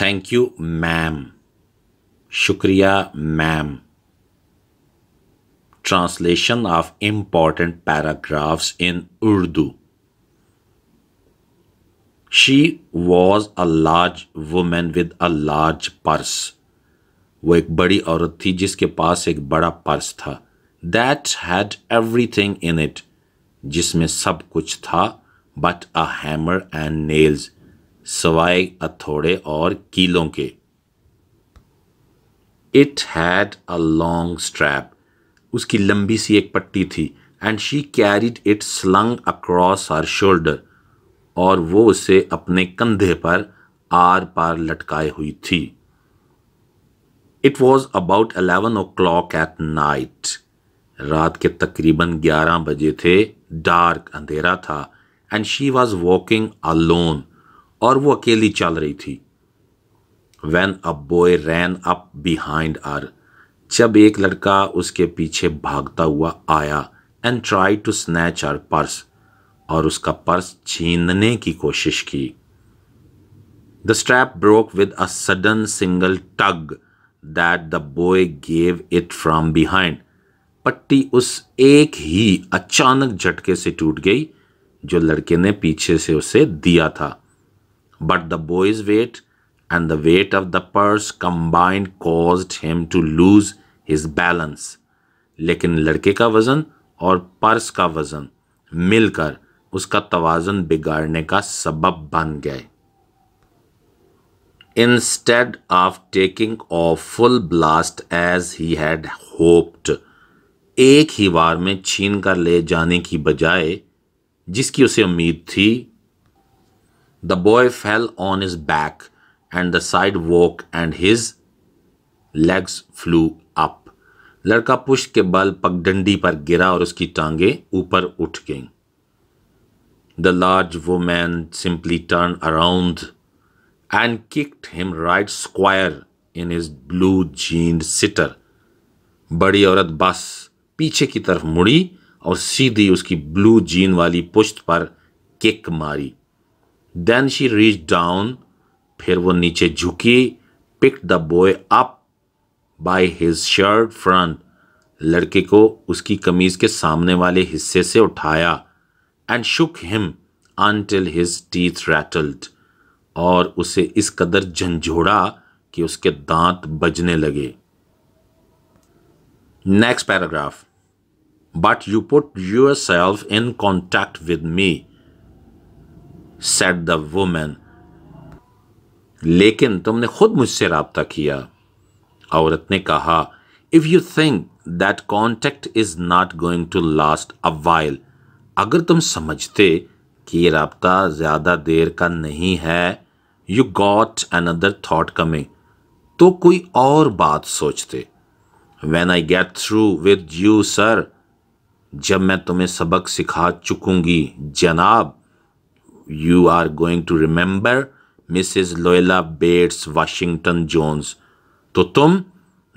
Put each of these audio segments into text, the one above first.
Thank you ma'am शुक्रिया ma'am translation of important paragraphs in Urdu. She was a large woman with a large purse. वो एक बड़ी औरत थी जिसके पास एक बड़ा पर्स था that had everything in it जिसमें सब कुछ था but a hammer and nails सवाए अथोड़े और कीलों के it had a long strap उसकी लंबी सी एक पट्टी थी and she carried it slung across her shoulder और वो उसे अपने कंधे पर आर पार लटकाए हुई थी it was about eleven o'clock at night रात के तकरीबन ग्यारह बजे थे डार्क अंधेरा था and she was walking alone और वो अकेली चल रही थी when a boy ran up behind her जब एक लड़का उसके पीछे भागता हुआ आया and try to snatch her purse और उसका पर्स छीनने की कोशिश की the strap broke with a sudden single tug that the boy gave it from behind पट्टी उस एक ही अचानक झटके से टूट गई जो लड़के ने पीछे से उसे दिया था but the boy's weight and the weight of the purse combined caused him to lose his balance. लेकिन लड़के का वज़न और पर्स का वज़न मिलकर उसका तोज़न बिगाड़ने का सबब बन गए instead of taking off full blast as he had hoped एक ही बार में छीन कर ले जाने की बजाय जिसकी उसे उम्मीद थी The boy fell on his back and the sidewalk and his legs flew up. लड़का पुश के बल पगडंडी पर गिरा और उसकी टांगें ऊपर उठ गईं the large woman simply turned around and kicked him right square in his blue jeaned sitter. बड़ी औरत बस पीछे की तरफ मुड़ी और सीधी उसकी ब्लू जीन वाली पुश्त पर किक मारी देन शी रीच डाउन फिर वो नीचे झुकी pick the boy up by his shirt front लड़के को उसकी कमीज के सामने वाले हिस्से से उठाया and shook him until his teeth rattled और उसे इस कदर झंझोड़ा कि उसके दांत बजने लगे next paragraph but you put yourself in contact with me said the woman लेकिन तुमने खुद मुझसे रबता किया औरत ने कहा if you think that contact is not going to last a while अगर तुम समझते कि ये रबता ज़्यादा देर का नहीं है you got another thought coming तो कोई और बात सोचते when I get through with you sir जब मैं तुम्हें सबक सिखा चुकूंगी जनाब you are going to remember Mrs. Loyola Bates Washington Jones. तो तुम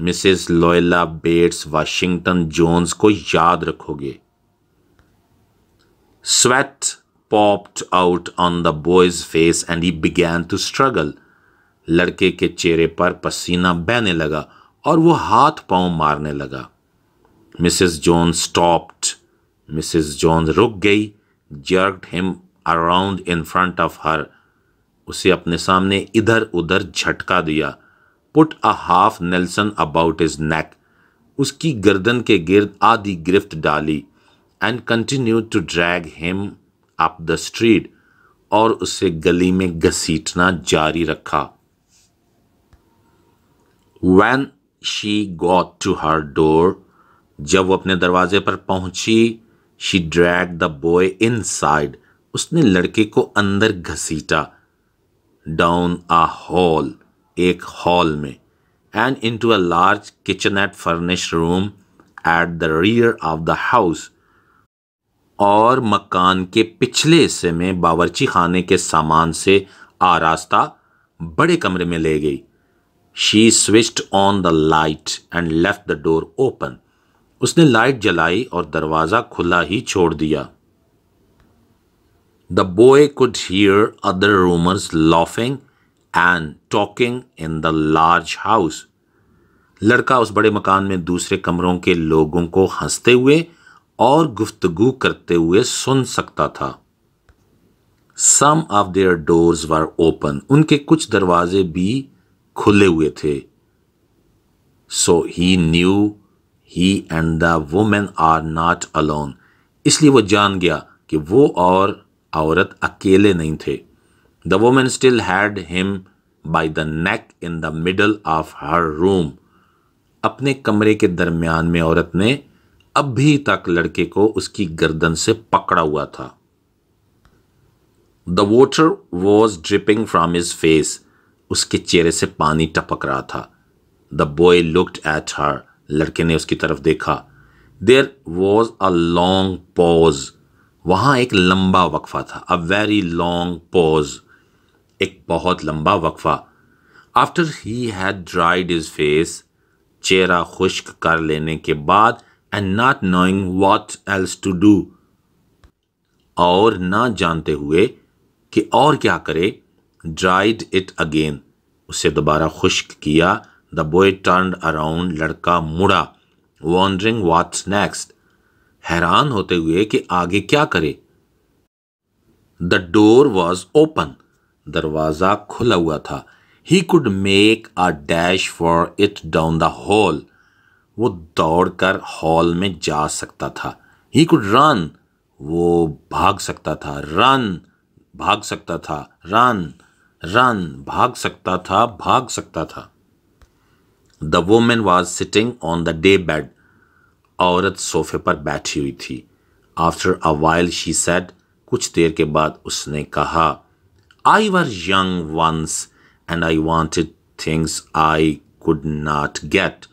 Mrs. Loyola Bates Washington Jones को याद रखोगे. Sweat popped out on the boy's face and he began to struggle. लड़के के चेहरे पर पसीना बहने लगा और वो हाथ पांव मारने लगा. Mrs. Jones stopped. Mrs. Jones रुक गई, jerked him around in front of her उसे अपने सामने इधर उधर झटका दिया put a half nelson about his neck उसकी गर्दन के गिर्द आधी गिरफ्त डाली and continue to drag him up the street और उसे गली में घसीटना जारी रखा when she got to her door जब वो अपने दरवाजे पर पहुंची she drag the boy inside उसने लड़के को अंदर घसीटा डाउन आ हॉल एक हॉल में and into a large kitchenette furnish room at the rear of the house और मकान के पिछले हिस्से में बावर्ची खाने के सामान से आरास्ता बड़े कमरे में ले गई she switched on the light and left the door open उसने लाइट जलाई और दरवाज़ा खुला ही छोड़ दिया The boy could hear other roomers laughing and talking in the large house. लड़का उस बड़े मकान में दूसरे कमरों के लोगों को हंसते हुए और गुफ्तगु करते हुए सुन सकता था some of their doors were open उनके कुछ दरवाजे भी खुले हुए थे so he knew he and the woman are not alone इसलिए वो जान गया कि वो और औरत अकेले नहीं थे the woman still had him by the neck in the middle of her room अपने कमरे के दरमियान में औरत ने अभी तक लड़के को उसकी गर्दन से पकड़ा हुआ था the water was dripping from his face उसके चेहरे से पानी टपक रहा था the boy looked at her लड़के ने उसकी तरफ देखा there was a long pause वहाँ एक लंबा वक्फा था अ वेरी लॉन्ग पॉज एक बहुत लंबा वक्फा after he had dried his face चेहरा खुश्क कर लेने के बाद and not knowing what else to do और ना जानते हुए कि और क्या करे ड्राइड इट अगेन उसे दोबारा खुश्क किया द बॉय टर्न अराउंड लड़का मुड़ा वॉन्डरिंग वाट्स नेक्स्ट हैरान होते हुए कि आगे क्या करे द डोर वॉज ओपन दरवाजा खुला हुआ था he could make a dash for it down the hall वो दौड़कर हॉल में जा सकता था ही कुड रन वो भाग सकता था रन भाग सकता था रन रन भाग सकता था भाग सकता था the woman was sitting on the day bed औरत सोफे पर बैठी हुई थी after a while she said कुछ देर के बाद उसने कहा I were young once and I wanted things I could not get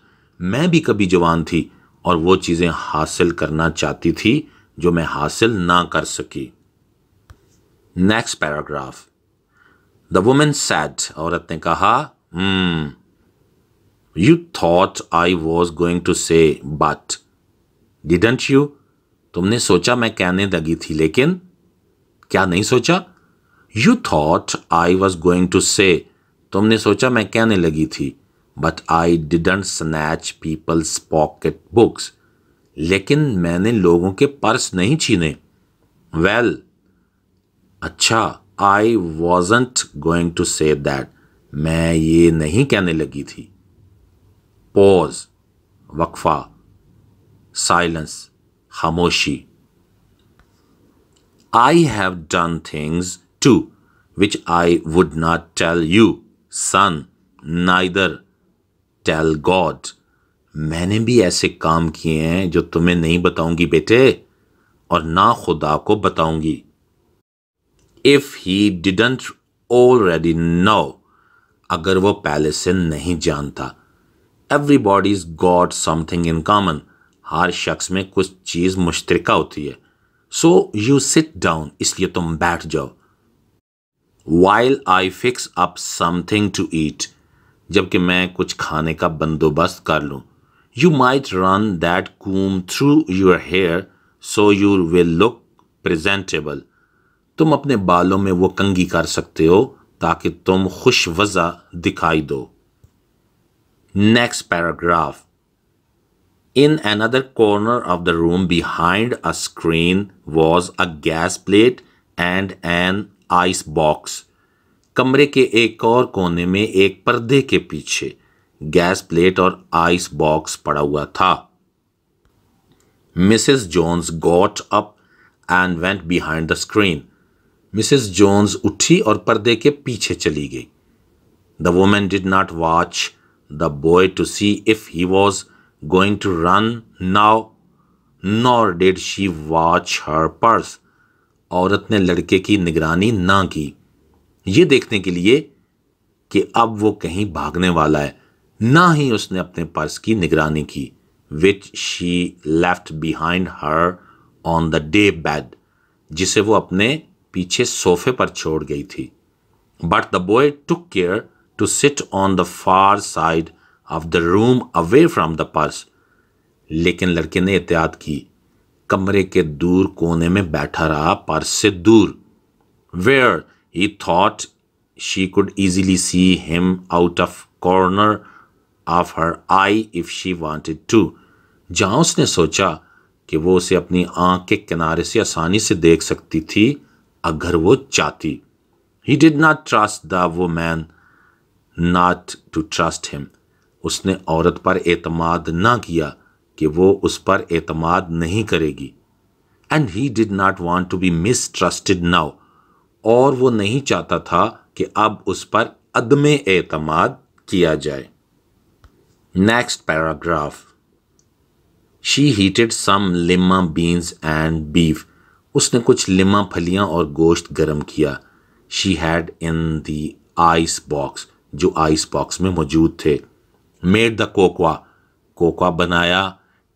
मैं भी कभी जवान थी और वो चीज़ें हासिल करना चाहती थी जो मैं हासिल ना कर सकी next paragraph the woman said औरत ने कहा you thought I was going to say but didn't you तुमने सोचा मैं कहने लगी थी लेकिन क्या नहीं सोचा you thought I was going to say तुमने सोचा मैं कहने लगी थी but I didn't snatch people's pocketbooks लेकिन मैंने लोगों के पर्स नहीं छीने वेल well, अच्छा I wasn't going to say that मैं ये नहीं कहने लगी थी पॉज वक्फा साइलेंस खामोशी I have done things to which I would not tell you son neither tell God मैंने भी ऐसे काम किए हैं जो तुम्हें नहीं बताऊंगी बेटे और ना खुदा को बताऊंगी if he didn't already know अगर वो पहले से नहीं जानता is God something in common हर शख्स में कुछ चीज़ मुश्तरका होती है सो यू सिट डाउन इसलिए तुम बैठ जाओ while I fix up something to eat जबकि मैं कुछ खाने का बंदोबस्त कर लूँ you might run that comb through your hair so you will look presentable तुम अपने बालों में वो कंगी कर सकते हो ताकि तुम खुश वज़ा दिखाई दो next paragraph In another corner of the room behind a screen was a gas plate and an ice box. कमरे के एक और कोने में एक पर्दे के पीछे गैस प्लेट और आइस बॉक्स पड़ा हुआ था Mrs Jones got up and went behind the screen Mrs Jones उठी और पर्दे के पीछे चली गई the woman did not watch the boy to see if he was going to run now? Nor did she watch her purse. औरत ने लड़के की निगरानी ना की ये देखने के लिए कि अब वो कहीं भागने वाला है ना ही उसने अपने पर्स की निगरानी की which she left behind her on the day bed जिसे वो अपने पीछे सोफे पर छोड़ गई थी but the boy took care to sit on the far side of the room away from the purse लेकिन लड़के ने एहतियात की कमरे के दूर कोने में बैठा रहा पर्स से दूर where he thought she could easily see him out of corner of her eye if she wanted to जहाँ उसने सोचा कि वो उसे अपनी आँख के किनारे से आसानी से देख सकती थी अगर वो चाहती he did not trust the woman not to trust him उसने औरत पर एतमाद ना किया कि वो उस पर एतमाद नहीं करेगी and he did not want to be mistrusted now और वो नहीं चाहता था कि अब उस पर अदम एतमाद किया जाए next paragraph she heated some lima beans and beef उसने कुछ लिमा फलियां और गोश्त गर्म किया she had in the icebox जो आइस बॉक्स में मौजूद थे मेड द कोकवा कोकवा बनाया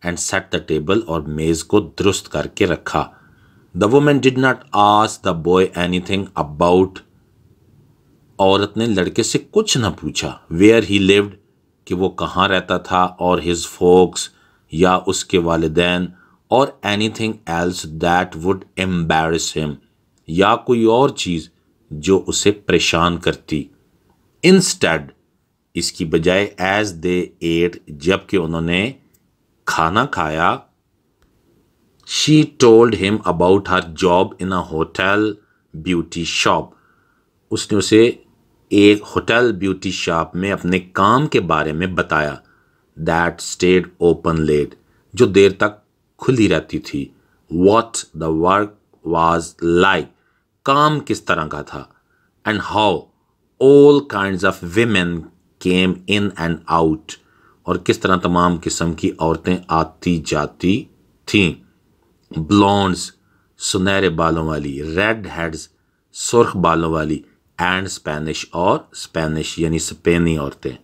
एंड सेट द टेबल और मेज़ को दुरुस्त करके रखा the woman did not ask the boy anything about औरत ने लड़के से कुछ ना पूछा वेयर ही लिव्ड कि वो कहाँ रहता था और हिज फोक्स या उसके वालदेन और anything else that would embarrass him या कोई और चीज़ जो उसे परेशान करती इंस्टेड इसकी बजाय एज दे एट जबकि उन्होंने खाना खाया she told him about her job in a hotel beauty shop उसने उसे एक होटल ब्यूटी शॉप में अपने काम के बारे में बताया दैट स्टेड ओपन लेट जो देर तक खुली रहती थी what the work was like काम किस तरह का था and how all kind of women came in and out और किस तरह तमाम किस्म की औरतें आती जाती थीं ब्लॉन्ड्स सुनहरे बालों वाली रेड हेड्स सुर्ख बालों वाली एंड स्पेनिश और स्पेनिश यानी स्पेनी औरतें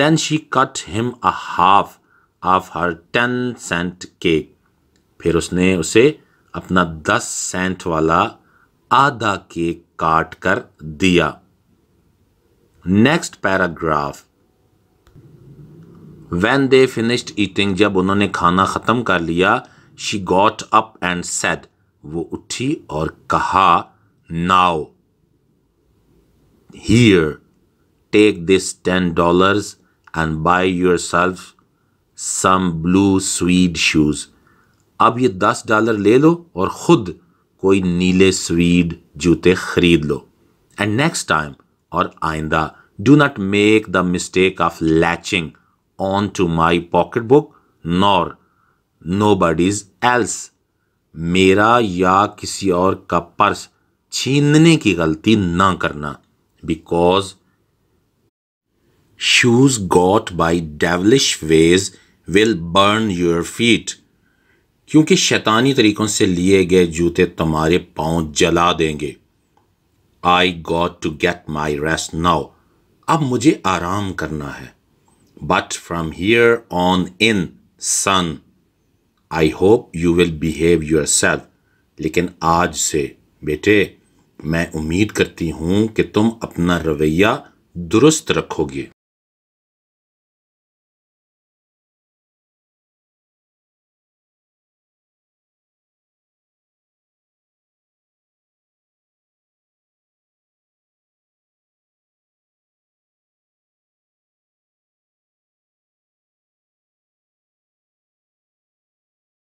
then she cut him a half of her ten cent cake फिर उसने उसे अपना दस सेंट वाला आधा केक काट कर दिया next paragraph when they finished eating जब उन्होंने खाना ख़त्म कर लिया she got up and said वो उठी और कहा now take this ten ten and buy yourself some blue suede shoes अब ये दस डॉलर ले लो और ख़ुद कोई नीले स्वीड जूते ख़रीद लो एंड नेक्स्ट टाइम और आइंदा do not make the mistake of latching on to my pocketbook nor nobody's else मेरा या किसी और का पर्स छीनने की गलती ना करना because shoes got by devilish ways will burn your feet क्योंकि शैतानी तरीक़ों से लिए गए जूते तुम्हारे पांव जला देंगे I got to get my rest now अब मुझे आराम करना है but from here on in son I hope you will behave yourself लेकिन आज से बेटे मैं उम्मीद करती हूँ कि तुम अपना रवैया दुरुस्त रखोगे